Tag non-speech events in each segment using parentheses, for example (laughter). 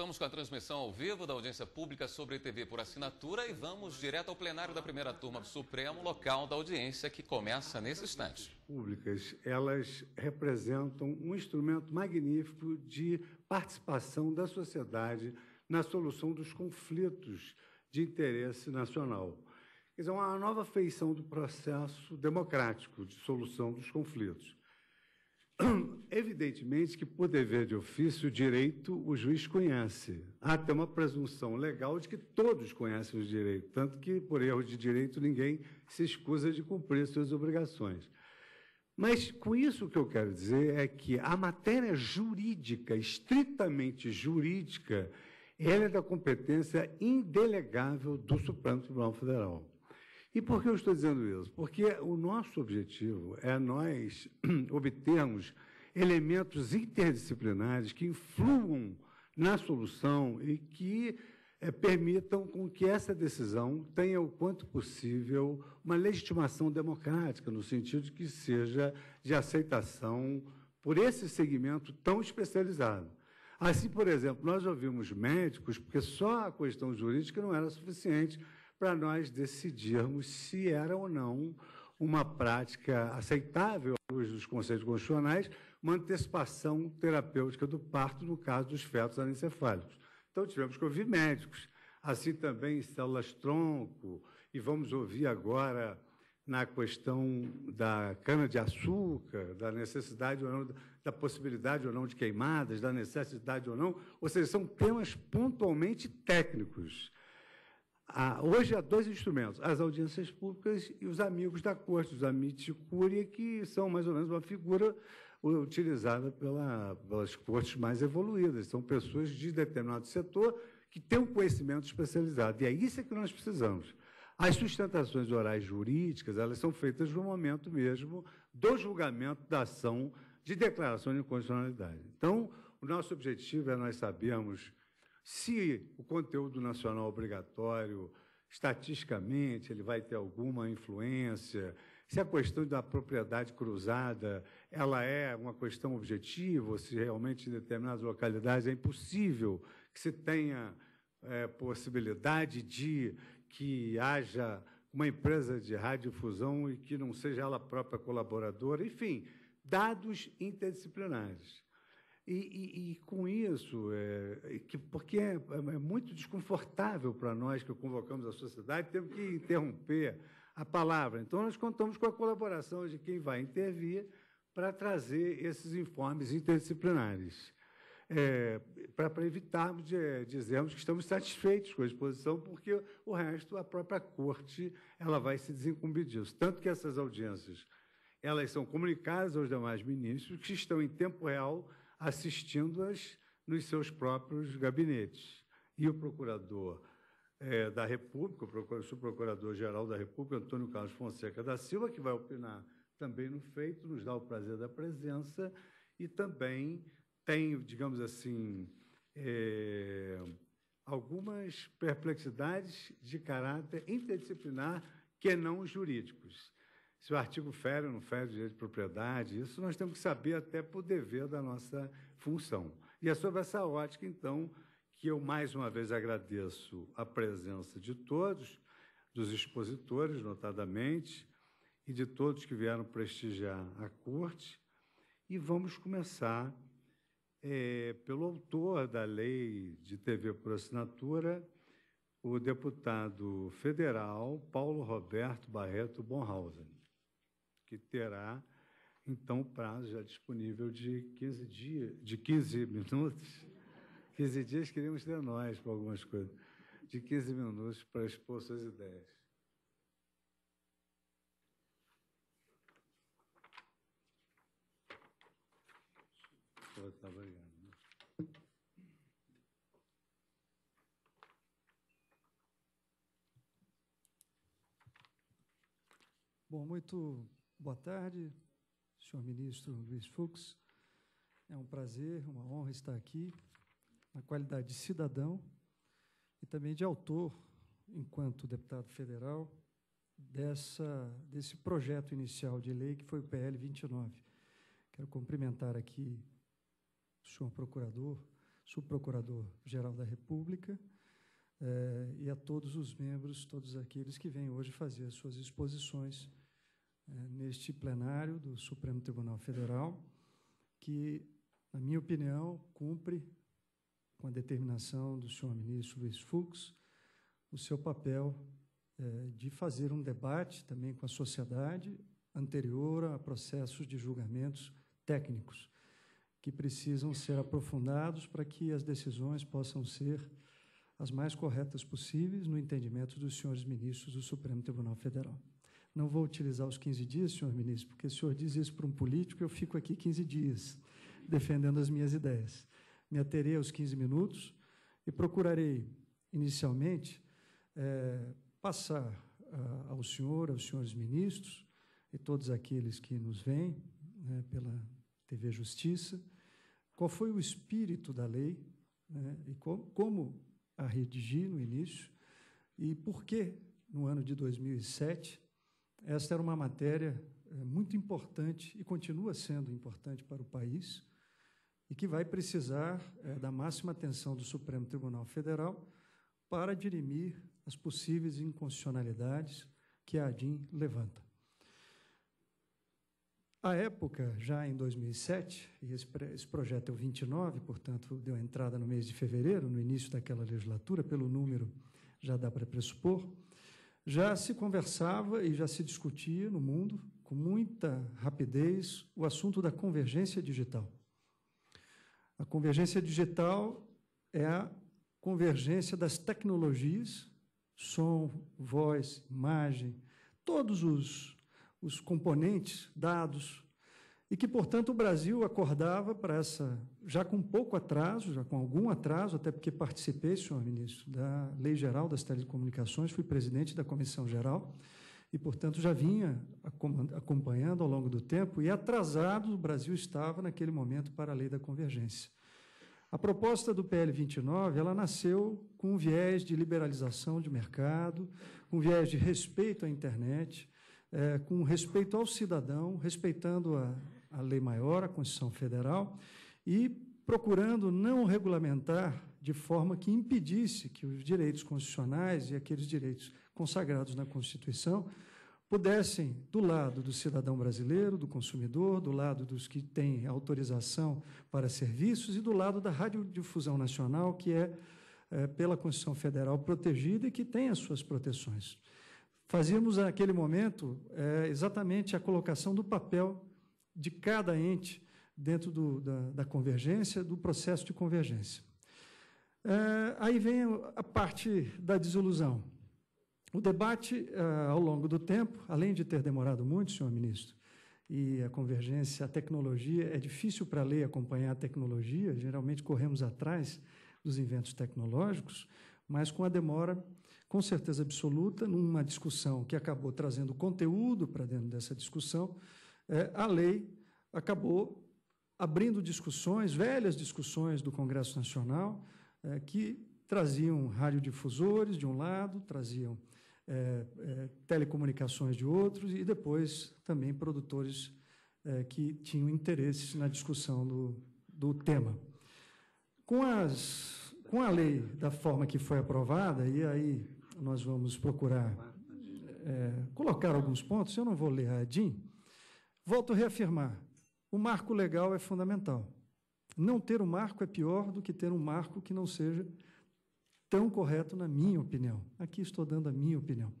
voltamos com a transmissão ao vivo da audiência pública sobre TV por assinatura e vamos direto ao plenário da primeira turma do Supremo, local da audiência que começa nesse instante. Públicas, elas representam um instrumento magnífico de participação da sociedade na solução dos conflitos de interesse nacional. Quer dizer, é uma nova feição do processo democrático de solução dos conflitos. (clears throat) Evidentemente que, por dever de ofício, o direito o juiz conhece. Há até uma presunção legal de que todos conhecem os direitos, tanto que, por erro de direito, ninguém se escusa de cumprir suas obrigações. Mas, com isso, o que eu quero dizer é que a matéria jurídica, estritamente jurídica, ela é da competência indelegável do Supremo Tribunal Federal. E por que eu estou dizendo isso? Porque o nosso objetivo é nós (clears throat) obtermos elementos interdisciplinares que influam na solução e que é, permitam com que essa decisão tenha o quanto possível uma legitimação democrática, no sentido de que seja de aceitação por esse segmento tão especializado. Assim, por exemplo, nós ouvimos médicos, porque só a questão jurídica não era suficiente para nós decidirmos se era ou não uma prática aceitável à luz dos conceitos constitucionais, uma antecipação terapêutica do parto no caso dos fetos anencefálicos. Então tivemos que ouvir médicos, assim também células-tronco, e vamos ouvir agora na questão da cana-de-açúcar, da necessidade ou não, da possibilidade ou não de queimadas, da necessidade ou não, ou seja, são temas pontualmente técnicos hoje há dois instrumentos, as audiências públicas e os amigos da corte, os amigos de cúria, que são mais ou menos uma figura utilizada pela, pelas cortes mais evoluídas. São pessoas de determinado setor que têm um conhecimento especializado. E é isso que nós precisamos. As sustentações orais jurídicas, elas são feitas no momento mesmo do julgamento da ação de declaração de incondicionalidade. Então, o nosso objetivo é nós sabermos se o conteúdo nacional obrigatório, estatisticamente, ele vai ter alguma influência, se a questão da propriedade cruzada, ela é uma questão objetiva, se realmente em determinadas localidades é impossível que se tenha é, possibilidade de que haja uma empresa de radiodifusão e que não seja ela própria colaboradora, enfim, dados interdisciplinares. E, e, e com isso, é, que, porque é, é muito desconfortável para nós que convocamos a sociedade, temos que interromper a palavra. Então, nós contamos com a colaboração de quem vai intervir para trazer esses informes interdisciplinares. É, para evitarmos de, é, dizermos que estamos satisfeitos com a exposição, porque o resto, a própria corte, ela vai se desincumbir disso. Tanto que essas audiências, elas são comunicadas aos demais ministros, que estão em tempo real assistindo-as nos seus próprios gabinetes. E o procurador é, da República, o subprocurador-geral da República, Antônio Carlos Fonseca da Silva, que vai opinar também no feito, nos dá o prazer da presença e também tem, digamos assim, é, algumas perplexidades de caráter interdisciplinar que não jurídicos se o artigo fere ou não fere direito de propriedade, isso nós temos que saber até por dever da nossa função. E é sobre essa ótica, então, que eu mais uma vez agradeço a presença de todos, dos expositores, notadamente, e de todos que vieram prestigiar a corte. E vamos começar é, pelo autor da lei de TV por assinatura, o deputado federal Paulo Roberto Barreto Bonhausen que terá então o prazo já disponível de 15 (laughs) dias, de 15 minutos. 15 dias queremos ter nós para algumas coisas. De 15 minutos para expor suas ideias. Tá né? Bom, muito Boa tarde, senhor ministro Luiz Fux. É um prazer, uma honra estar aqui, na qualidade de cidadão e também de autor, enquanto deputado federal, dessa, desse projeto inicial de lei que foi o PL 29. Quero cumprimentar aqui o senhor procurador, subprocurador-geral da República, eh, e a todos os membros, todos aqueles que vêm hoje fazer as suas exposições eh, neste plenário do Supremo Tribunal Federal, que, na minha opinião, cumpre com a determinação do senhor ministro Luiz Fux o seu papel eh, de fazer um debate também com a sociedade anterior a processos de julgamentos técnicos que precisam ser aprofundados para que as decisões possam ser as mais corretas possíveis no entendimento dos senhores ministros do Supremo Tribunal Federal não vou utilizar os 15 dias, senhor ministro, porque o senhor diz isso para um político, eu fico aqui 15 dias defendendo as minhas ideias. Me aterei aos 15 minutos e procurarei, inicialmente, é, passar ah, ao senhor, aos senhores ministros e todos aqueles que nos vêm né, pela TV Justiça, qual foi o espírito da lei né, e como, como a redigi no início e por que, no ano de 2007, esta era uma matéria é, muito importante e continua sendo importante para o país e que vai precisar é, da máxima atenção do Supremo Tribunal Federal para dirimir as possíveis inconstitucionalidades que a ADIM levanta. À época, já em 2007, e esse, esse projeto é o 29, portanto, deu entrada no mês de fevereiro, no início daquela legislatura, pelo número já dá para pressupor, já se conversava e já se discutia no mundo, com muita rapidez, o assunto da convergência digital. A convergência digital é a convergência das tecnologias, som, voz, imagem, todos os, os componentes, dados, e que, portanto, o Brasil acordava para essa, já com pouco atraso, já com algum atraso, até porque participei, senhor ministro, da Lei Geral das Telecomunicações, fui presidente da Comissão Geral, e, portanto, já vinha acompanhando ao longo do tempo, e atrasado o Brasil estava naquele momento para a Lei da Convergência. A proposta do PL 29, ela nasceu com um viés de liberalização de mercado, com um viés de respeito à internet, é, com respeito ao cidadão, respeitando a, a lei maior, a Constituição Federal, e procurando não regulamentar de forma que impedisse que os direitos constitucionais e aqueles direitos consagrados na Constituição pudessem, do lado do cidadão brasileiro, do consumidor, do lado dos que têm autorização para serviços e do lado da radiodifusão nacional, que é, é pela Constituição Federal protegida e que tem as suas proteções. Fazíamos, naquele momento, é, exatamente a colocação do papel de cada ente dentro do, da, da, convergência, do processo de convergência. É, aí vem a parte da desilusão. O debate, é, ao longo do tempo, além de ter demorado muito, senhor ministro, e a convergência, a tecnologia, é difícil para ler, acompanhar a tecnologia, geralmente corremos atrás dos inventos tecnológicos, mas com a demora, com certeza absoluta, numa discussão que acabou trazendo conteúdo para dentro dessa discussão, é, a lei acabou abrindo discussões, velhas discussões do Congresso Nacional, é, que traziam radiodifusores de um lado, traziam é, é telecomunicações de outros e depois também produtores é, que tinham interesses na discussão do, do tema. Com, as, com a lei da forma que foi aprovada, e aí nós vamos procurar é, colocar alguns pontos, eu não vou ler a Adin, Volto a reafirmar: o marco legal é fundamental. Não ter um marco é pior do que ter um marco que não seja tão correto, na minha opinião. Aqui estou dando a minha opinião.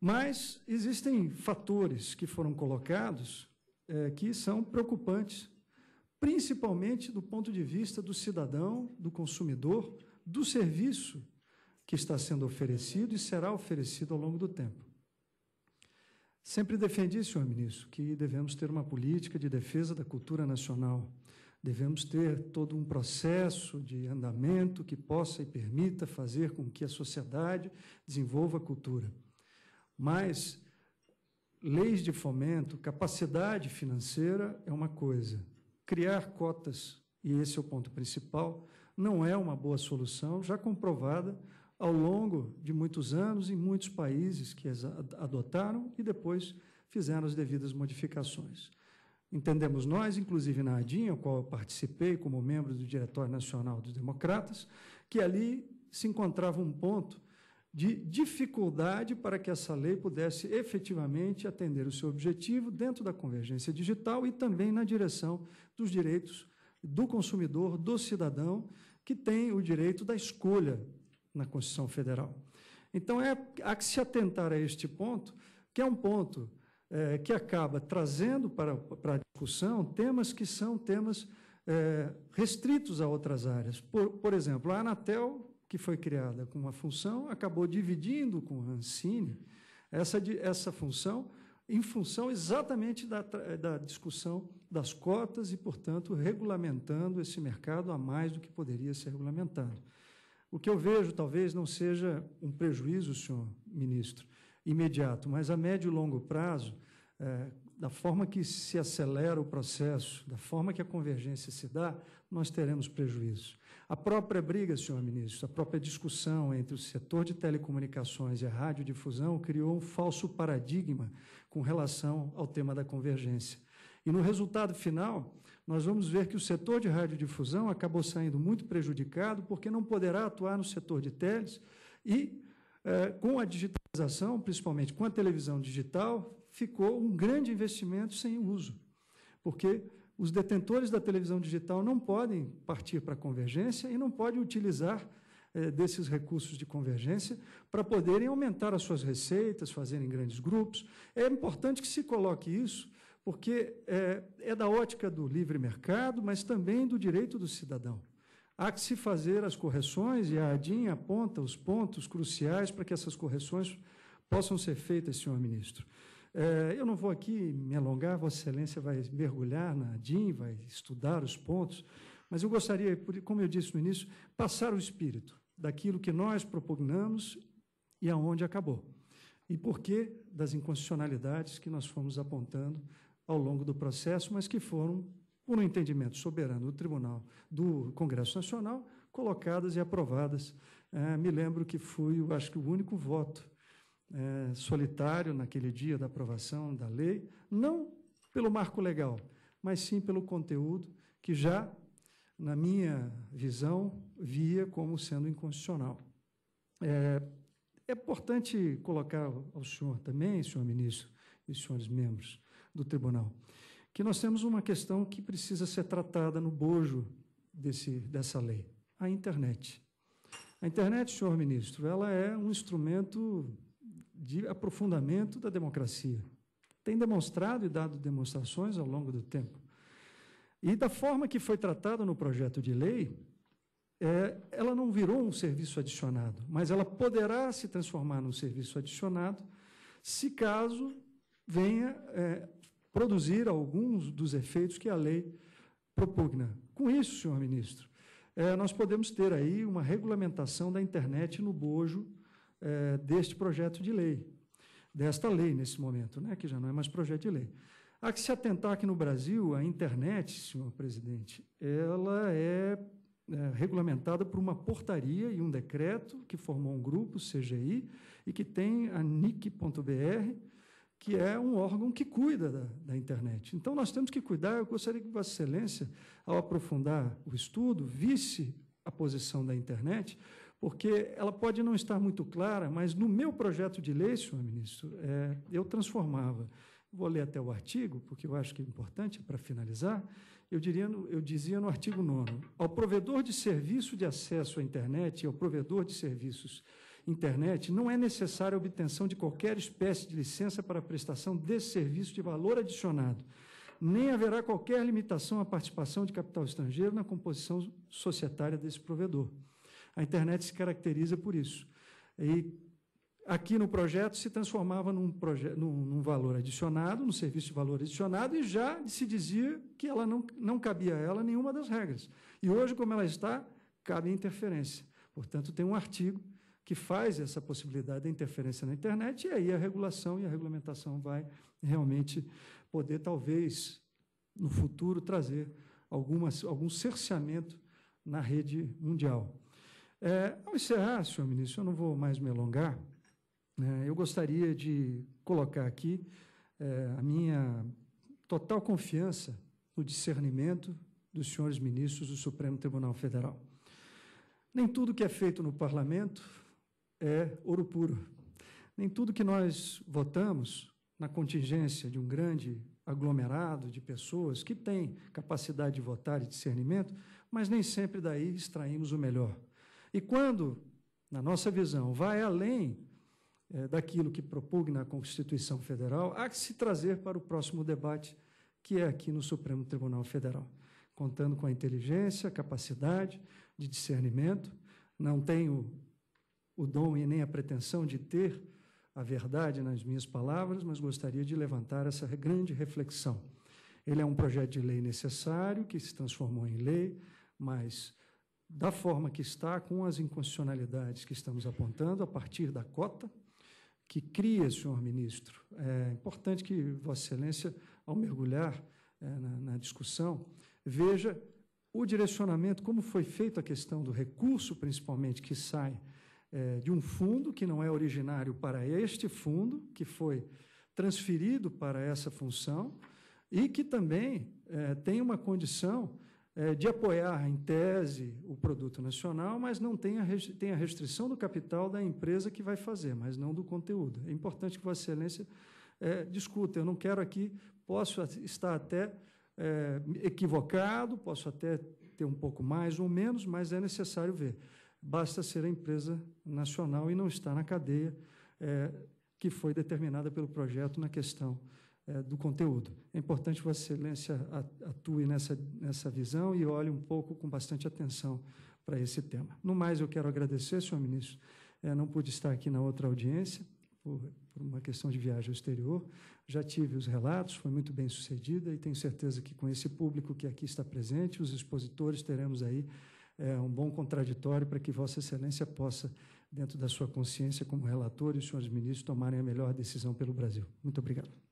Mas existem fatores que foram colocados é, que são preocupantes, principalmente do ponto de vista do cidadão, do consumidor, do serviço que está sendo oferecido e será oferecido ao longo do tempo. Sempre defendi, senhor ministro, que devemos ter uma política de defesa da cultura nacional. Devemos ter todo um processo de andamento que possa e permita fazer com que a sociedade desenvolva a cultura. Mas leis de fomento, capacidade financeira é uma coisa. Criar cotas, e esse é o ponto principal, não é uma boa solução, já comprovada ao longo de muitos anos em muitos países que as adotaram e depois fizeram as devidas modificações. Entendemos nós, inclusive na ADIN, ao qual eu participei como membro do Diretório Nacional dos Democratas, que ali se encontrava um ponto de dificuldade para que essa lei pudesse efetivamente atender o seu objetivo dentro da convergência digital e também na direção dos direitos do consumidor, do cidadão, que tem o direito da escolha na Constituição Federal. Então, é, há que se atentar a este ponto, que é um ponto é, que acaba trazendo para, para a discussão temas que são temas é, restritos a outras áreas. Por, por exemplo, a Anatel, que foi criada com uma função, acabou dividindo com a Ancine essa, essa função em função exatamente da, da discussão das cotas e, portanto, regulamentando esse mercado a mais do que poderia ser regulamentado. O que eu vejo talvez não seja um prejuízo, senhor ministro, imediato, mas a médio e longo prazo, é, da forma que se acelera o processo, da forma que a convergência se dá, nós teremos prejuízo. A própria briga, senhor ministro, a própria discussão entre o setor de telecomunicações e a radiodifusão criou um falso paradigma com relação ao tema da convergência. E no resultado final, nós vamos ver que o setor de radiodifusão acabou saindo muito prejudicado, porque não poderá atuar no setor de teles e, eh, com a digitalização, principalmente com a televisão digital, ficou um grande investimento sem uso, porque os detentores da televisão digital não podem partir para a convergência e não podem utilizar eh, desses recursos de convergência para poderem aumentar as suas receitas, fazerem grandes grupos. É importante que se coloque isso porque é, é, da ótica do livre mercado, mas também do direito do cidadão. Há que se fazer as correções e a ADIM aponta os pontos cruciais para que essas correções possam ser feitas, senhor ministro. É, eu não vou aqui me alongar, Vossa Excelência vai mergulhar na ADIM, vai estudar os pontos, mas eu gostaria, como eu disse no início, passar o espírito daquilo que nós propugnamos e aonde acabou. E por que das inconstitucionalidades que nós fomos apontando ao longo do processo, mas que foram, por um entendimento soberano do Tribunal do Congresso Nacional, colocadas e aprovadas. É, me lembro que fui, eu acho que o único voto é, solitário naquele dia da aprovação da lei, não pelo marco legal, mas sim pelo conteúdo que já, na minha visão, via como sendo inconstitucional. É, é importante colocar ao senhor também, senhor ministro e senhores membros, do tribunal. Que nós temos uma questão que precisa ser tratada no bojo desse, dessa lei: a internet. A internet, senhor ministro, ela é um instrumento de aprofundamento da democracia. Tem demonstrado e dado demonstrações ao longo do tempo. E da forma que foi tratada no projeto de lei, é, ela não virou um serviço adicionado, mas ela poderá se transformar num serviço adicionado se caso venha é, produzir alguns dos efeitos que a lei propugna. Com isso, senhor ministro, é, nós podemos ter aí uma regulamentação da internet no bojo é, deste projeto de lei, desta lei nesse momento, né, que já não é mais projeto de lei. Há que se atentar que no Brasil a internet, senhor presidente, ela é, é regulamentada por uma portaria e um decreto que formou um grupo, CGI, e que tem a nic.br, que é um órgão que cuida da, da, internet. Então, nós temos que cuidar. Eu gostaria que Vossa Excelência, ao aprofundar o estudo, visse a posição da internet, porque ela pode não estar muito clara, mas no meu projeto de lei, senhor ministro, é, eu transformava. Vou ler até o artigo, porque eu acho que é importante para finalizar. Eu, diria no, eu dizia no artigo 9: ao provedor de serviço de acesso à internet e ao provedor de serviços internet, não é necessária a obtenção de qualquer espécie de licença para a prestação desse serviço de valor adicionado, nem haverá qualquer limitação à participação de capital estrangeiro na composição societária desse provedor. A internet se caracteriza por isso. E aqui no projeto se transformava num, num, num, valor adicionado, num serviço de valor adicionado, e já se dizia que ela não, não cabia a ela nenhuma das regras. E hoje, como ela está, cabe interferência. Portanto, tem um artigo que faz essa possibilidade da interferência na internet, e aí a regulação e a regulamentação vai realmente poder, talvez, no futuro, trazer algumas, algum cerceamento na rede mundial. É, ao encerrar, senhor ministro, eu não vou mais me alongar, né? eu gostaria de colocar aqui é, a minha total confiança no discernimento dos senhores ministros do Supremo Tribunal Federal. Nem tudo que é feito no parlamento é ouro puro. Nem tudo que nós votamos na contingência de um grande aglomerado de pessoas que tem capacidade de votar e discernimento, mas nem sempre daí extraímos o melhor. E quando, na nossa visão, vai além é, daquilo que propugna a Constituição Federal, há que se trazer para o próximo debate, que é aqui no Supremo Tribunal Federal. Contando com a inteligência, capacidade de discernimento, não tenho o dom e nem a pretensão de ter a verdade nas minhas palavras, mas gostaria de levantar essa grande reflexão. Ele é um projeto de lei necessário, que se transformou em lei, mas da forma que está, com as inconstitucionalidades que estamos apontando, a partir da cota que cria, senhor ministro. É importante que Vossa Excelência, ao mergulhar é, na, na discussão, veja o direcionamento, como foi feito a questão do recurso, principalmente, que sai é, de um fundo que não é originário para este fundo, que foi transferido para essa função e que também é, tem uma condição é, de apoiar, em tese, o produto nacional, mas não tem a, tem a restrição do capital da empresa que vai fazer, mas não do conteúdo. É importante que Vossa Excelência é, discuta. Eu não quero aqui, posso estar até é, equivocado, posso até ter um pouco mais ou menos, mas é necessário ver basta ser a empresa nacional e não estar na cadeia é, que foi determinada pelo projeto na questão é, do conteúdo. É importante que Vossa Excelência atue nessa, nessa visão e olhe um pouco com bastante atenção para esse tema. No mais, eu quero agradecer, senhor ministro. É, não pude estar aqui na outra audiência, por, por, uma questão de viagem ao exterior. Já tive os relatos, foi muito bem sucedida e tenho certeza que com esse público que aqui está presente, os expositores, teremos aí é, um bom contraditório para que Vossa Excelência possa, dentro da sua consciência, como relator e os senhores ministros, tomarem a melhor decisão pelo Brasil. Muito obrigado.